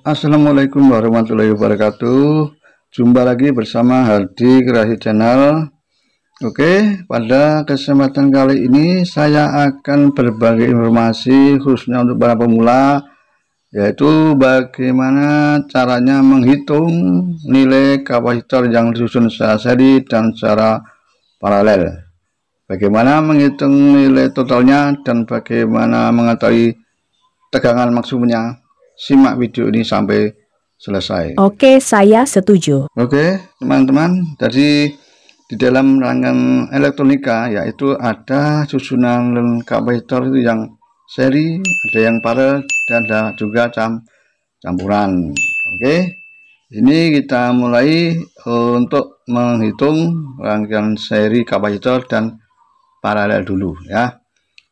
Assalamualaikum warahmatullahi wabarakatuh Jumpa lagi bersama Hardi Kerahi Channel Oke, pada kesempatan kali ini saya akan berbagi informasi khususnya untuk para pemula Yaitu bagaimana caranya menghitung nilai kapasitor yang disusun secara seri dan secara paralel Bagaimana menghitung nilai totalnya dan bagaimana mengetahui tegangan maksimumnya simak video ini sampai selesai. Oke, saya setuju. Oke, teman-teman. Jadi di dalam rangkaian elektronika yaitu ada susunan kapasitor itu yang seri, ada yang paralel dan ada juga cam campuran. Oke. Ini kita mulai eh, untuk menghitung rangkaian seri kapasitor dan paralel dulu ya.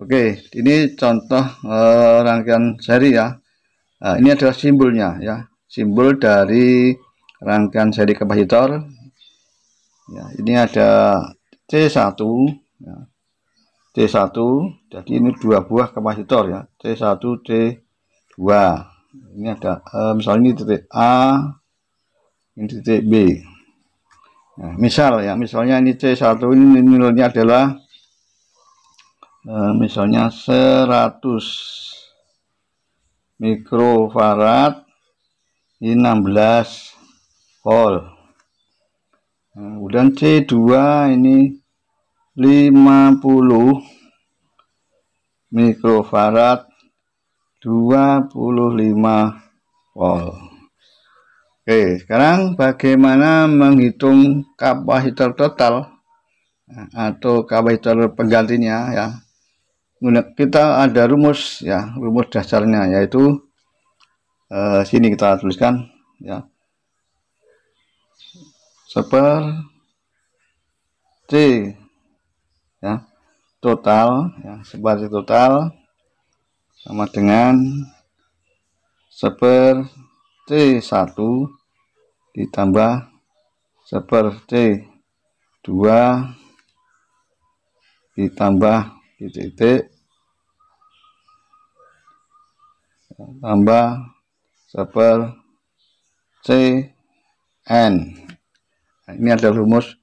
Oke, ini contoh uh, rangkaian seri ya. Nah, ini adalah simbolnya ya, simbol dari rangkaian seri kapasitor. Ya, ini ada C1 ya. C1, jadi ini dua buah kapasitor ya, C1, C2. Ini ada eh, misalnya ini titik A, ini titik B. Nah, misal ya, misalnya ini C1 ini nilainya adalah eh, misalnya 100 mikrofarad di 16 volt kemudian C2 ini 50 mikrofarad 25 volt oke sekarang bagaimana menghitung kapasitor total nah, atau kapasitor penggantinya ya kita ada rumus ya rumus dasarnya yaitu eh, sini kita tuliskan ya seper seperti ya total ya seperti total sama dengan seper seperti satu ditambah seper seperti dua ditambah titik-titik tambah seper C N nah, ini ada rumus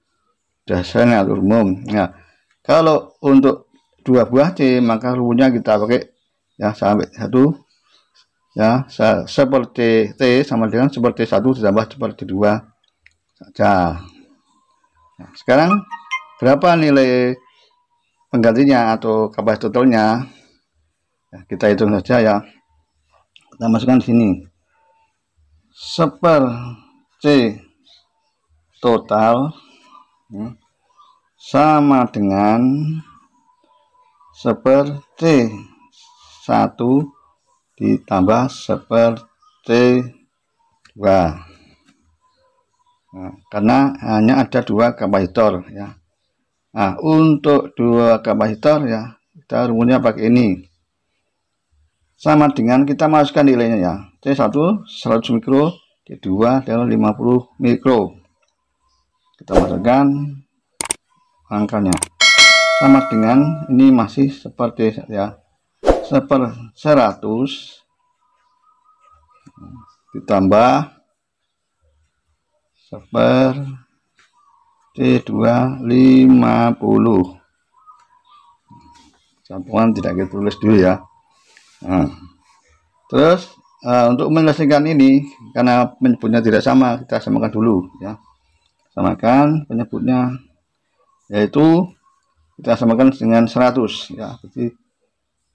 dasarnya umum nah kalau untuk dua buah C maka rumusnya kita pakai ya sampai satu ya seperti T sama dengan seperti satu ditambah seperti dua saja nah, sekarang berapa nilai penggantinya atau kapasitornya ya, nah, kita hitung saja ya kita nah, masukkan sini seper C total ya, sama dengan seper C 1 ditambah seper C 2 nah, karena hanya ada dua kapasitor ya nah, untuk dua kapasitor ya kita rumusnya pakai ini sama dengan kita masukkan nilainya ya C1 100 mikro c 2 50 mikro kita masukkan angkanya sama dengan ini masih seperti ya seper 100 ditambah seper c 2 50 campuran tidak kita tulis dulu ya Nah. Terus uh, untuk menyelesaikan ini karena penyebutnya tidak sama, kita samakan dulu ya. Samakan penyebutnya yaitu kita samakan dengan 100 ya. Jadi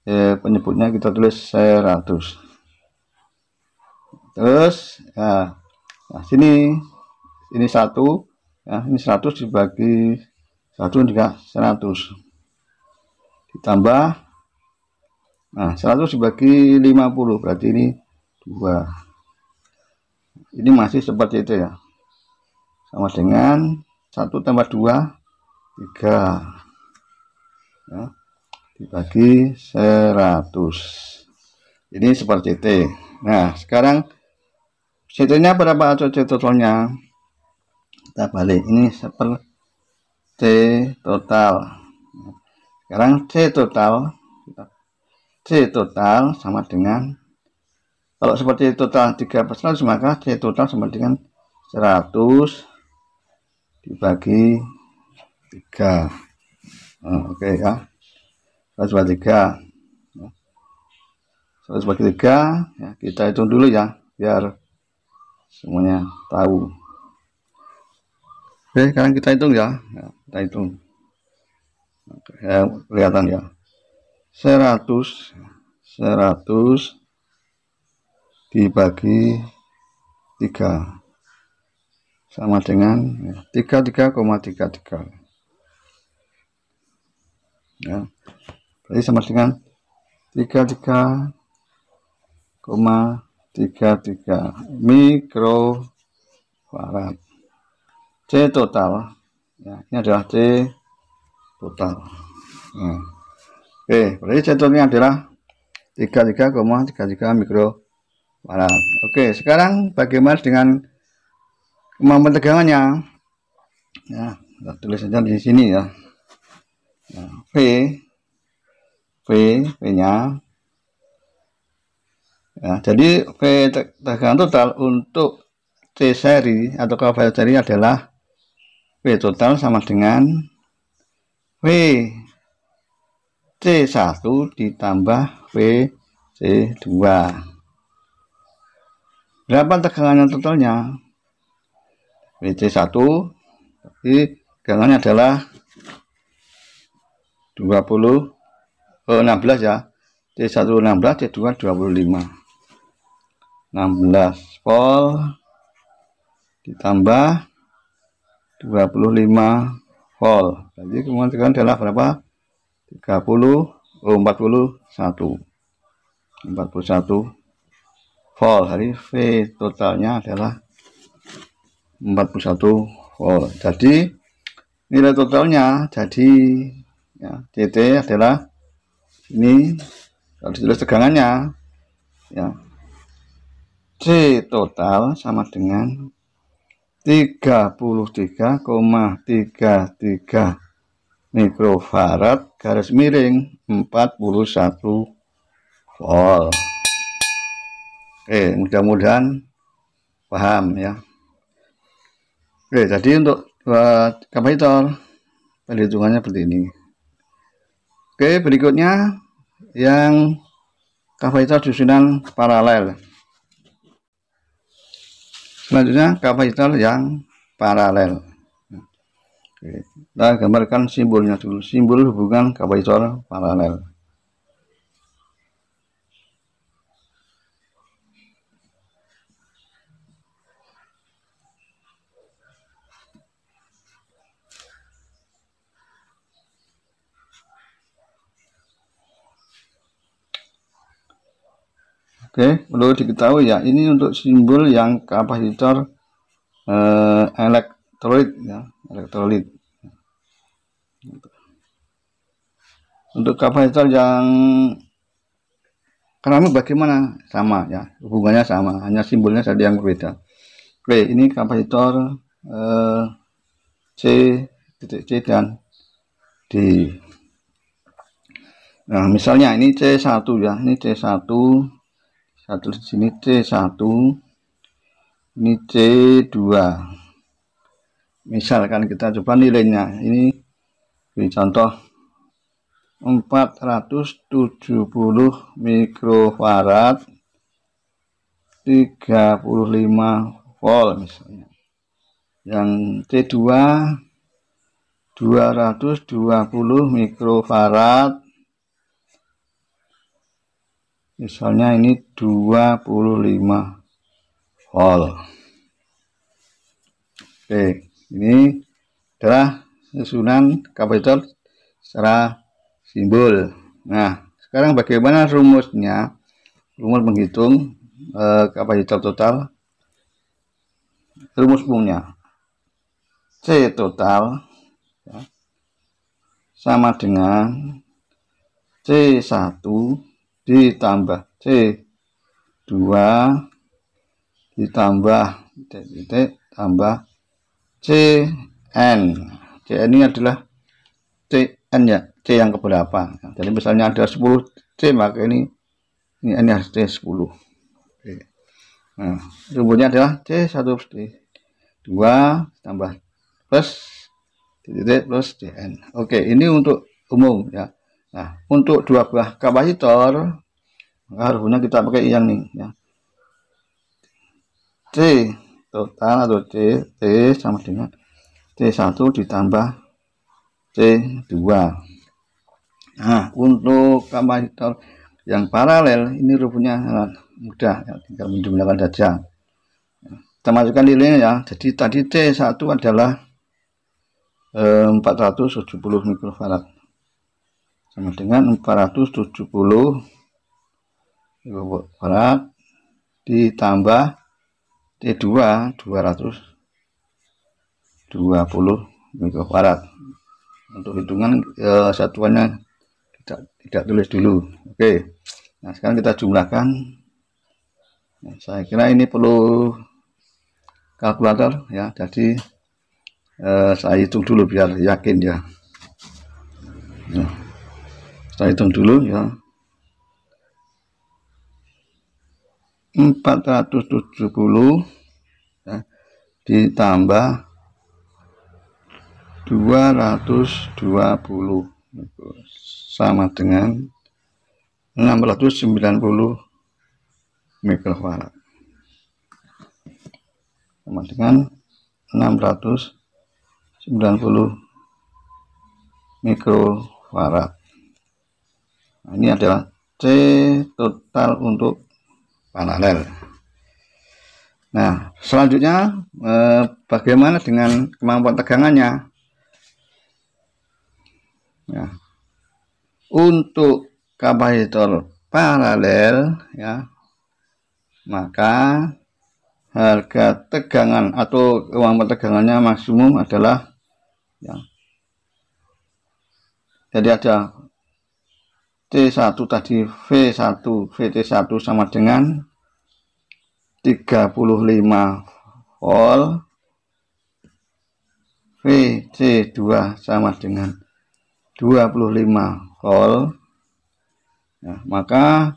eh, penyebutnya kita tulis 100. Terus ya, nah sini ini satu ya, ini 100 dibagi satu juga 100 ditambah Nah, 100 dibagi 50 berarti ini 2. Ini masih seperti itu ya. Sama dengan 1 tambah 2 3. Ya. Dibagi 100. Ini seperti itu. Nah, sekarang CT-nya berapa atau CT totalnya? Kita balik. Ini seperti C total. Sekarang C total C total sama dengan kalau seperti total 3% maka C total sama dengan 100 dibagi 3 nah, oke okay, ya 100 bagi 3 100 bagi 3 ya, kita hitung dulu ya biar semuanya tahu oke sekarang kita hitung ya, ya kita hitung ya, kelihatan ya 100 100 dibagi 3 sama dengan 33,33 ya, ya berarti sama dengan 33,33 33 farad C total ya ini adalah C total nah. Oke, berarti centumnya adalah 33,33 mikrofarad. Oke, sekarang bagaimana dengan kemampuan tegangannya? Ya, kita tulis saja di sini ya. V V V-nya ya, jadi V tegangan total untuk C seri atau kaval seri adalah V total sama dengan V C1 ditambah VC2. Berapa tegangan yang totalnya? VC1 berarti tegangannya adalah 20 oh 16 ya. C1 16, C2 25. 16 volt ditambah 25 volt. Jadi kemudian adalah berapa? 30 oh 41 41 volt hari V totalnya adalah 41 volt jadi nilai totalnya jadi ya, DT adalah ini kalau ditulis tegangannya ya C total sama dengan 33,33 33 mikrofarad garis miring 41 volt oke mudah-mudahan paham ya oke jadi untuk buat eh, kapasitor perhitungannya seperti ini oke berikutnya yang kapasitor susunan paralel selanjutnya kapasitor yang paralel Oke. Nah, Kita gambarkan simbolnya dulu. Simbol hubungan kapasitor paralel. Oke, perlu diketahui ya, ini untuk simbol yang kapasitor eh, elek elektrolit ya elektrolit untuk kapasitor yang keramik bagaimana sama ya hubungannya sama hanya simbolnya saja yang berbeda oke ini kapasitor eh, C titik C dan D nah misalnya ini C1 ya ini C1 satu di sini C1 ini C2 misalkan kita coba nilainya ini beri contoh 470 mikrofarad 35 volt misalnya yang T2 220 mikrofarad misalnya ini 25 volt oke ini adalah susunan kapasitor secara simbol nah sekarang bagaimana rumusnya rumus menghitung eh, kapasitor total rumus umumnya C total ya, sama dengan C1 ditambah C2 ditambah titik-titik tambah CN CN ini adalah CN ya C yang keberapa jadi misalnya ada 10 C maka ini ini, ini harus C10 Oke. nah rumusnya adalah C1 plus D2 tambah plus titik plus CN Oke ini untuk umum ya Nah, untuk dua buah kapasitor, maka harusnya kita pakai yang ini ya. C total atau C T sama dengan C1 ditambah C2 nah untuk kapasitor yang paralel ini rupanya sangat mudah ya, tinggal menjumlahkan saja kita masukkan nilainya ya jadi tadi T1 adalah eh, 470 mikrofarad sama dengan 470 mikrofarad ditambah T2 220 mikrofarad. Untuk hitungan e, satuannya tidak tidak tulis dulu. Oke. Nah, sekarang kita jumlahkan. Nah, saya kira ini perlu kalkulator ya. Jadi e, saya hitung dulu biar yakin ya. Nah, saya hitung dulu ya. 470 ditambah 220 sama dengan 690 mikrofarad sama dengan 690 mikrofarad nah, ini adalah C total untuk paralel Nah, selanjutnya eh, bagaimana dengan kemampuan tegangannya? Nah, untuk kapasitor paralel ya, maka harga tegangan atau kemampuan tegangannya maksimum adalah ya. Jadi ada T1 tadi V1 VT1 sama dengan 35 volt VC2 sama dengan 25 volt nah, maka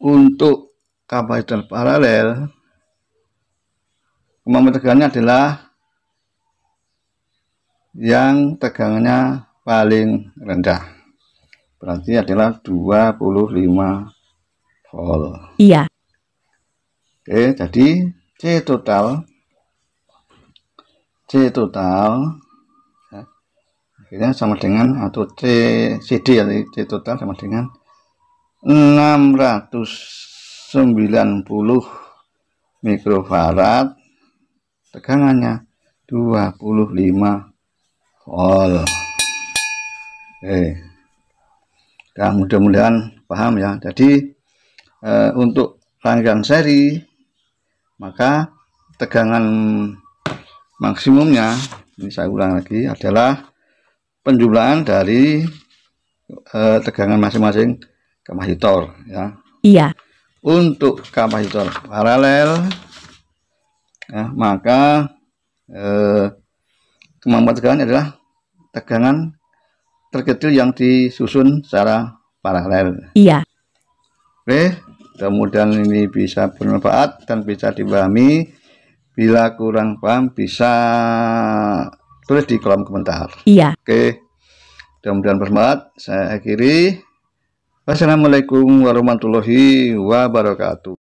untuk kapasitor paralel kemampuan tegangannya adalah yang tegangannya paling rendah berarti adalah 25 volt iya Oke, jadi C total C total ya, akhirnya sama dengan atau C CD ya, C total sama dengan 690 mikrofarad tegangannya 25 volt oke nah, mudah-mudahan paham ya jadi eh, untuk rangkaian seri maka tegangan maksimumnya ini saya ulang lagi adalah penjumlahan dari eh, tegangan masing-masing kapasitor ya. Iya. Untuk kapasitor paralel ya, maka eh, kemampuan tegangan adalah tegangan terkecil yang disusun secara paralel. Iya. Oke, Kemudian ini bisa bermanfaat dan bisa dipahami. Bila kurang paham bisa tulis di kolom komentar. Iya. Oke. Mudah-mudahan bermanfaat. Saya akhiri. Wassalamualaikum warahmatullahi wabarakatuh.